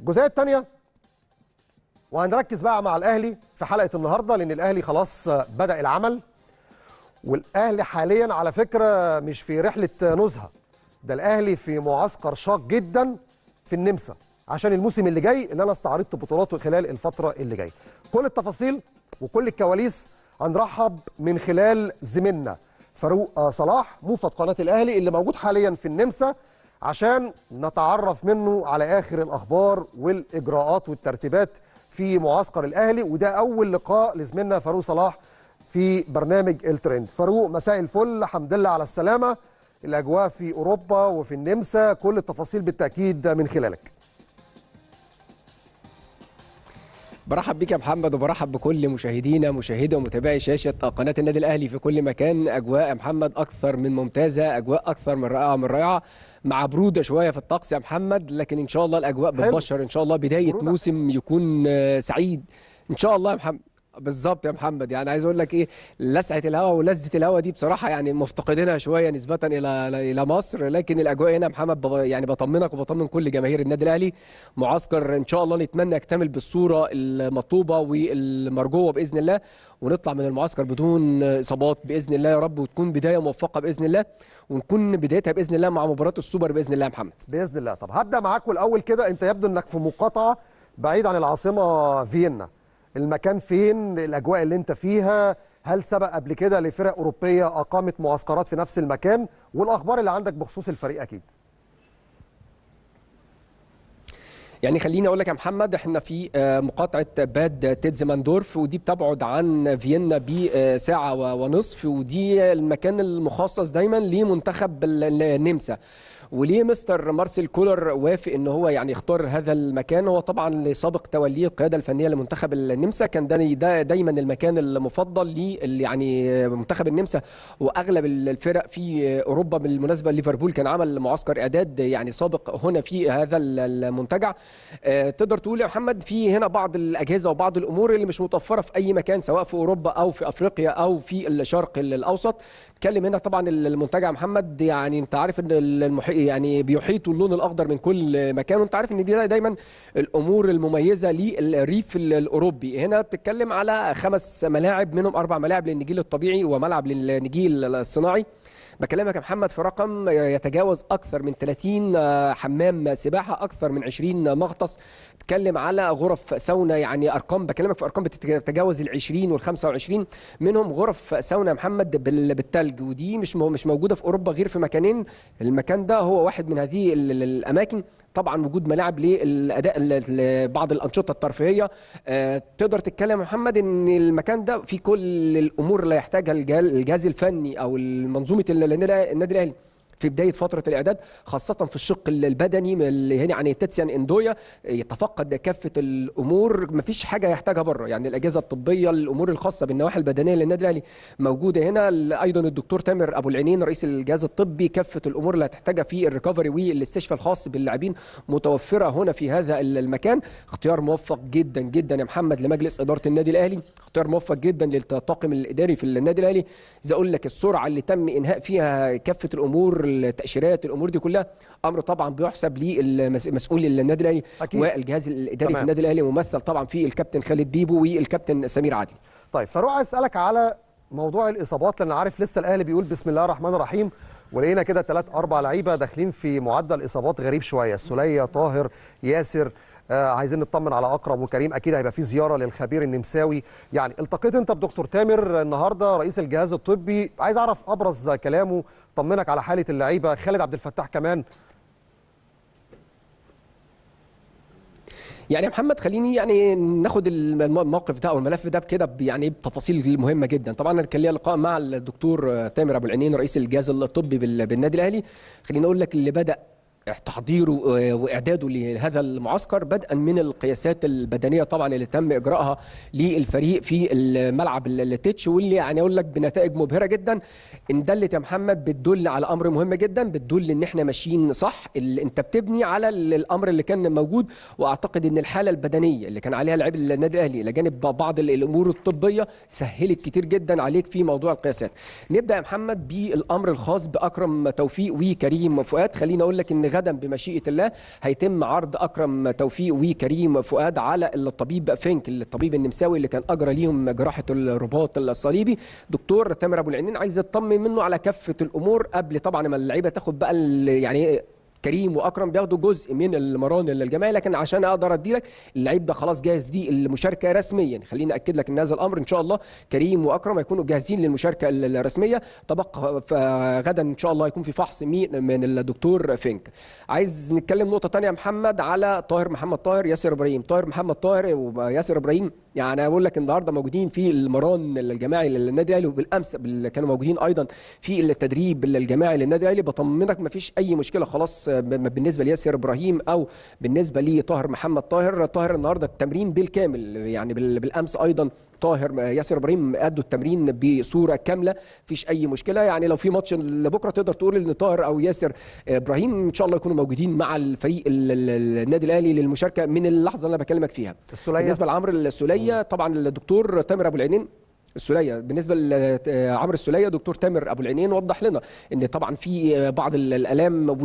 الجزئيه الثانيه وهنركز بقى مع الاهلي في حلقه النهارده لان الاهلي خلاص بدا العمل والاهلي حاليا على فكره مش في رحله نزهه ده الاهلي في معسكر شاق جدا في النمسا عشان الموسم اللي جاي اللي انا استعرضت بطولاته خلال الفتره اللي جايه كل التفاصيل وكل الكواليس هنرحب من خلال زميلنا فاروق صلاح موفد قناه الاهلي اللي موجود حاليا في النمسا عشان نتعرف منه على آخر الأخبار والإجراءات والترتيبات في معسكر الأهلي وده أول لقاء لزميلنا فاروق صلاح في برنامج الترند فاروق مساء الفل الحمد لله على السلامة الأجواء في أوروبا وفي النمسا كل التفاصيل بالتأكيد من خلالك برحب بك يا محمد وبرحب بكل مشاهدينا مشاهدي ومتابعي شاشه قناه النادي الاهلي في كل مكان اجواء محمد اكثر من ممتازه اجواء اكثر من رائعه من رائعه مع بروده شويه في الطقس يا محمد لكن ان شاء الله الاجواء بتبشر ان شاء الله بدايه موسم يكون سعيد ان شاء الله يا محمد بالظبط يا محمد يعني عايز اقول لك ايه لسعه الهواء ولذه الهواء دي بصراحه يعني مفتقدينها شويه نسبه الى الى مصر لكن الاجواء هنا محمد يعني بطمنك وبطمن كل جماهير النادي الاهلي معسكر ان شاء الله نتمنى يكتمل بالصوره المطلوبه والمرجوه باذن الله ونطلع من المعسكر بدون اصابات باذن الله يا رب وتكون بدايه موفقه باذن الله ونكون بدايتها باذن الله مع مباراه السوبر باذن الله يا محمد باذن الله طب هبدا معاك الاول كده انت يبدو انك في مقاطعه بعيد عن العاصمه فيينا المكان فين الاجواء اللي انت فيها هل سبق قبل كده لفرق اوروبيه اقامت معسكرات في نفس المكان والاخبار اللي عندك بخصوص الفريق اكيد يعني خليني اقول لك يا محمد احنا في آه، مقاطعه باد تيتزماندورف ودي بتبعد عن فيينا بساعه ونصف ودي المكان المخصص دايما لمنتخب النمسا وليه مستر مارسيل كولر وافق ان هو يعني يختار هذا المكان هو طبعا لسابق توليه القياده الفنيه لمنتخب النمسا كان ده, دا دايما المكان المفضل ل يعني منتخب النمسا واغلب الفرق في اوروبا بالمناسبه ليفربول كان عمل معسكر اعداد يعني سابق هنا في هذا المنتجع آه، تقدر تقول يا محمد في هنا بعض الاجهزه وبعض الامور اللي مش متوفره في اي مكان سواء في اوروبا او في افريقيا او في الشرق الاوسط اتكلم هنا طبعا المنتجع محمد يعني انت عارف ان المحيط يعني بيحيط اللون الاخضر من كل مكان وانت عارف ان دي دايما الامور المميزه للريف الاوروبي هنا بتتكلم على خمس ملاعب منهم اربع ملاعب للنجيل الطبيعي وملعب للنجيل الصناعي بكلمك يا محمد في رقم يتجاوز اكثر من 30 حمام سباحه اكثر من 20 مغطس بتتكلم على غرف ساونا يعني ارقام بكلمك في ارقام بتتجاوز ال 20 وال 25 منهم غرف ساونا يا محمد بالثلج ودي مش مش موجوده في اوروبا غير في مكانين المكان ده هو واحد من هذه الاماكن طبعا وجود ملاعب للاداء بعض الانشطه الترفيهيه آه، تقدر تتكلم محمد ان المكان ده في كل الامور اللي يحتاجها الجهاز الفني او المنظومه النادي الاهلي في بدايه فتره الاعداد خاصه في الشق البدني اللي هنا عن تيتسيان اندويا يتفقد كافه الامور ما فيش حاجه يحتاجها بره يعني الاجهزه الطبيه الامور الخاصه بالنواحي البدنيه للنادي الاهلي موجوده هنا ايضا الدكتور تامر ابو العينين رئيس الجهاز الطبي كافه الامور اللي هتحتاجها في الريكفري والاستشفاء الخاص باللاعبين متوفره هنا في هذا المكان اختيار موفق جدا جدا يا محمد لمجلس اداره النادي الاهلي اختيار موفق جدا للطاقم الاداري في النادي الاهلي زي اقول لك السرعه اللي تم انهاء فيها كافه الامور التاشيرات الامور دي كلها امر طبعا بيحسب للمسؤول النادي الاهلي والجهاز الاداري في النادي الاهلي ممثل طبعا في الكابتن خالد بيبو والكابتن سمير عادل طيب فاروق عايز اسالك على موضوع الاصابات لان عارف لسه الاهلي بيقول بسم الله الرحمن الرحيم ولقينا كده ثلاث اربع لعيبه داخلين في معدل اصابات غريب شويه السوليه طاهر ياسر آه، عايزين نطمن على اكرم وكريم اكيد هيبقى في زياره للخبير النمساوي يعني التقيت انت بدكتور تامر النهارده رئيس الجهاز الطبي عايز اعرف ابرز كلامه طمنك على حاله اللعيبه خالد عبد الفتاح كمان يعني محمد خليني يعني ناخد الموقف ده او الملف ده بكده يعني بتفاصيل مهمه جدا طبعا كان ليا لقاء مع الدكتور تامر ابو العينين رئيس الجهاز الطبي بالنادي الاهلي خليني اقول لك اللي بدا تحضيره آه، واعداده لهذا المعسكر بدءا من القياسات البدنيه طبعا اللي تم اجراءها للفريق في الملعب التيتش واللي يعني اقول لك بنتائج مبهره جدا ان دلت يا محمد بتدل على امر مهم جدا بتدل ان احنا ماشيين صح اللي انت بتبني على الامر اللي كان موجود واعتقد ان الحاله البدنيه اللي كان عليها لعيب النادي الاهلي الى جانب بعض الامور الطبيه سهلت كتير جدا عليك في موضوع القياسات نبدا يا محمد بالامر الخاص باكرم توفيق وكريم فؤاد خليني اقول لك ان غدا بمشيئه الله هيتم عرض اكرم توفيق وكريم فؤاد على الطبيب فينك الطبيب النمساوي اللي كان اجرى ليهم جراحه الرباط الصليبي دكتور تامر ابو العينين عايز اطمن منه على كافه الامور قبل طبعا ما اللعيبه تاخد بقى يعني كريم واكرم بياخدوا جزء من المران الجماعي لكن عشان اقدر ادي لك اللعيب ده خلاص جاهز دي المشاركه رسميا خليني اكد لك ان هذا الامر ان شاء الله كريم واكرم هيكونوا جاهزين للمشاركه الرسميه تبقى غدا ان شاء الله يكون في فحص من الدكتور فينك عايز نتكلم نقطه ثانيه محمد على طاهر محمد طاهر ياسر ابراهيم طاهر محمد طاهر وياسر ابراهيم يعني بقول لك النهارده موجودين في المران الجماعي للنادي الاهلي وبالامس كانوا موجودين ايضا في التدريب الجماعي للنادي الاهلي بطمنك ما فيش اي مشكله خلاص بالنسبه لياسر ابراهيم او بالنسبه لطاهر محمد طاهر طاهر النهارده التمرين بالكامل يعني بالامس ايضا طاهر ياسر ابراهيم ادوا التمرين بصوره كامله مفيش اي مشكله يعني لو في ماتش لبكره تقدر تقول ان طاهر او ياسر ابراهيم ان شاء الله يكونوا موجودين مع الفريق النادي الاهلي للمشاركه من اللحظه اللي انا بكلمك فيها السلية. بالنسبه لعمرو السوليه طبعا الدكتور تامر ابو العينين السوليه بالنسبه لعمرو آه، السوليه دكتور تامر ابو العينين وضح لنا ان طبعا في آه، بعض الالام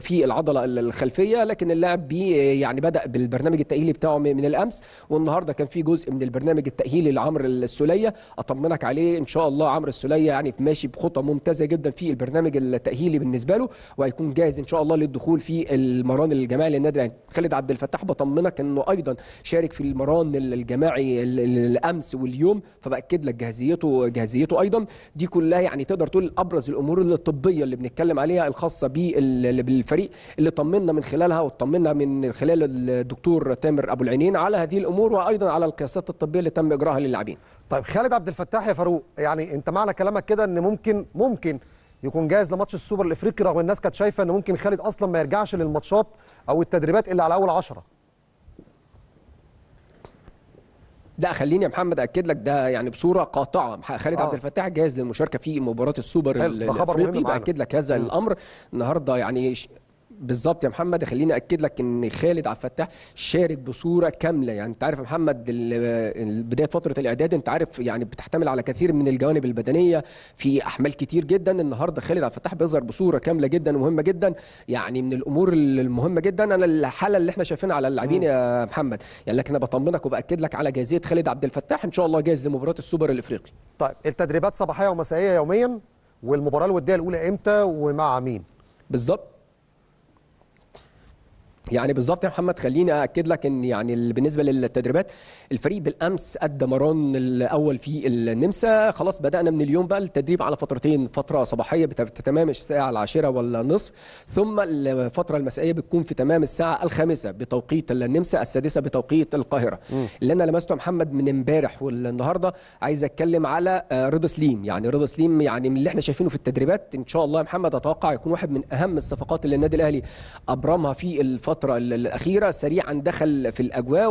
في العضله الخلفيه لكن اللاعب آه، يعني بدا بالبرنامج التاهيلي بتاعه من الامس والنهارده كان في جزء من البرنامج التاهيلي لعمرو السوليه اطمنك عليه ان شاء الله عمرو السوليه يعني ماشي بخطى ممتازه جدا في البرنامج التاهيلي بالنسبه له وهيكون جاهز ان شاء الله للدخول في المران الجماعي للنادي الاهلي خالد عبد الفتاح بطمنك انه ايضا شارك في المران الجماعي الامس واليوم فباكد يؤكد لك جاهزيته جاهزيته ايضا دي كلها يعني تقدر تقول ابرز الامور الطبيه اللي بنتكلم عليها الخاصه بالفريق اللي طمنا من خلالها وطمنا من خلال الدكتور تامر ابو العينين على هذه الامور وايضا على القياسات الطبيه اللي تم اجراها للاعبين طيب خالد عبد الفتاح يا فاروق يعني انت معنى كلامك كده ان ممكن ممكن يكون جاهز لماتش السوبر الافريقي رغم الناس كانت شايفه ان ممكن خالد اصلا ما يرجعش للماتشات او التدريبات الا على اول عشرة لا خليني يا محمد اكد لك ده يعني بصوره قاطعه خالد آه. عبد الفتاح جاهز للمشاركه في مباراه السوبر الافريقي باكد لك هذا الامر النهارده يعني بالظبط يا محمد خليني اكد لك ان خالد عبد الفتاح شارك بصوره كامله يعني انت عارف يا محمد بدايه فتره الاعداد انت عارف يعني بتحتمل على كثير من الجوانب البدنيه في احمال كتير جدا النهارده خالد عبد الفتاح بيظهر بصوره كامله جدا ومهمه جدا يعني من الامور المهمه جدا انا الحاله اللي احنا شايفينها على اللاعبين يا محمد يعني لكن انا بطمنك وباكد لك على جاهزيه خالد عبد الفتاح ان شاء الله جاهز لمباراه السوبر الافريقي طيب التدريبات صباحيه ومسائيه يوميا والمباراه الوديه الاولى امتى ومع مين بالظبط يعني بالظبط يا محمد خليني اكد لك ان يعني بالنسبه للتدريبات الفريق بالامس ادى مران الاول في النمسا خلاص بدانا من اليوم بقى التدريب على فترتين فتره صباحيه بتتمام الساعه العاشره والنصف ثم الفتره المسائيه بتكون في تمام الساعه الخامسه بتوقيت النمسا السادسه بتوقيت القاهره م. اللي انا لمسته محمد من امبارح والنهارده عايز اتكلم على رضا سليم يعني رضا سليم يعني من اللي احنا شايفينه في التدريبات ان شاء الله يا محمد اتوقع يكون واحد من اهم الصفقات اللي النادي الاهلي ابرمها في الفتره الفترة الأخيرة سريعا دخل في الأجواء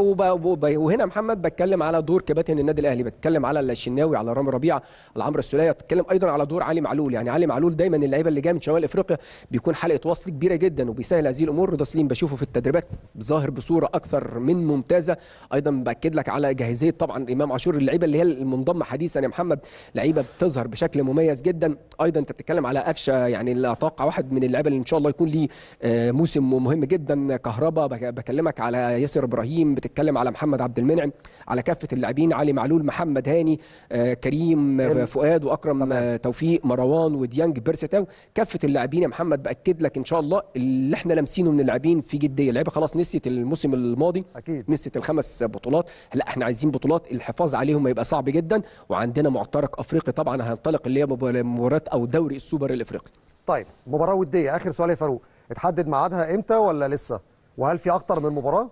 وهنا محمد بتكلم على دور كباتن النادي الأهلي بتكلم على الشناوي على رامي ربيعة على عمرو السولية بتكلم أيضا على دور علي معلول يعني علي معلول دايما اللعيبة اللي جاية من شمال أفريقيا بيكون حلقة وصل كبيرة جدا وبيسهل هذه الأمور رضا سليم بشوفه في التدريبات ظاهر بصورة أكثر من ممتازة أيضا بأكد لك على جاهزية طبعا إمام عاشور اللعيبة اللي هي المنضمة حديثا يا محمد لعيبة بتظهر بشكل مميز جدا أيضا أنت بتتكلم على قفشة يعني لا أتوقع واحد من اللعيبة اللي إن شاء الله يكون ليه آه، موسم مهم جدا كهربا بكلمك على ياسر ابراهيم بتتكلم على محمد عبد المنعم على كافه اللاعبين علي معلول محمد هاني آه، كريم آه، فؤاد واكرم طبعا. آه، توفيق مروان وديانج بيرستاو كافه اللاعبين يا محمد باكد لك ان شاء الله اللي احنا لامسينه من اللاعبين في جديه اللعيبه خلاص نسيت الموسم الماضي أكيد. نسيت الخمس بطولات لا احنا عايزين بطولات الحفاظ عليهم هيبقى صعب جدا وعندنا معترك افريقي طبعا هينطلق اللي هي مباراه او دوري السوبر الافريقي طيب مباراه وديه اخر سؤال يا فاروق اتحدد ميعادها امتى ولا لسه وهل في اكتر من مباراه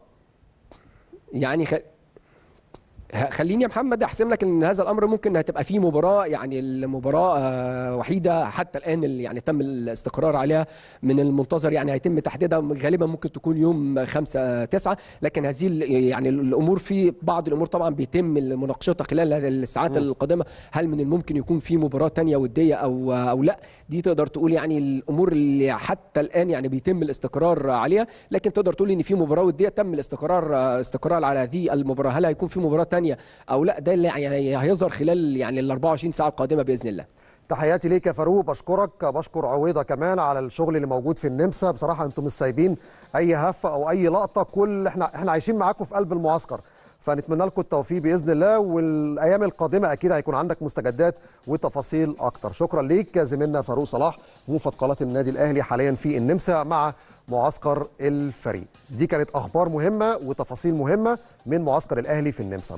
يعني خ... خليني يا محمد احسم لك ان هذا الامر ممكن هتبقى فيه مباراه يعني المباراه آه، وحيده حتى الان اللي يعني تم الاستقرار عليها من المنتظر يعني هيتم تحديدها غالبا ممكن تكون يوم 5 9 لكن هذه يعني الامور في بعض الامور طبعا بيتم مناقشتها خلال الساعات القادمه هل من الممكن يكون في مباراه ثانيه وديه او او لا دي تقدر تقول يعني الامور اللي حتى الان يعني بيتم الاستقرار عليها لكن تقدر تقول ان في مباراه وديه تم الاستقرار آه، استقرار على هذه المباراه هل هيكون في مباراه ثانيه او لا ده اللي يعني هيظهر خلال يعني ال 24 ساعه القادمه باذن الله تحياتي ليك يا فاروق بشكرك بشكر عويضه كمان على الشغل اللي موجود في النمسا بصراحه انتم مش سايبين اي هفه او اي لقطه كل احنا احنا عايشين معاكم في قلب المعسكر فنتمنى لكم التوفيق باذن الله والايام القادمه اكيد هيكون عندك مستجدات وتفاصيل اكتر شكرا ليك زميلنا فاروق صلاح موفد قناه النادي الاهلي حاليا في النمسا مع معسكر الفريق دي كانت اخبار مهمه وتفاصيل مهمه من معسكر الاهلي في النمسا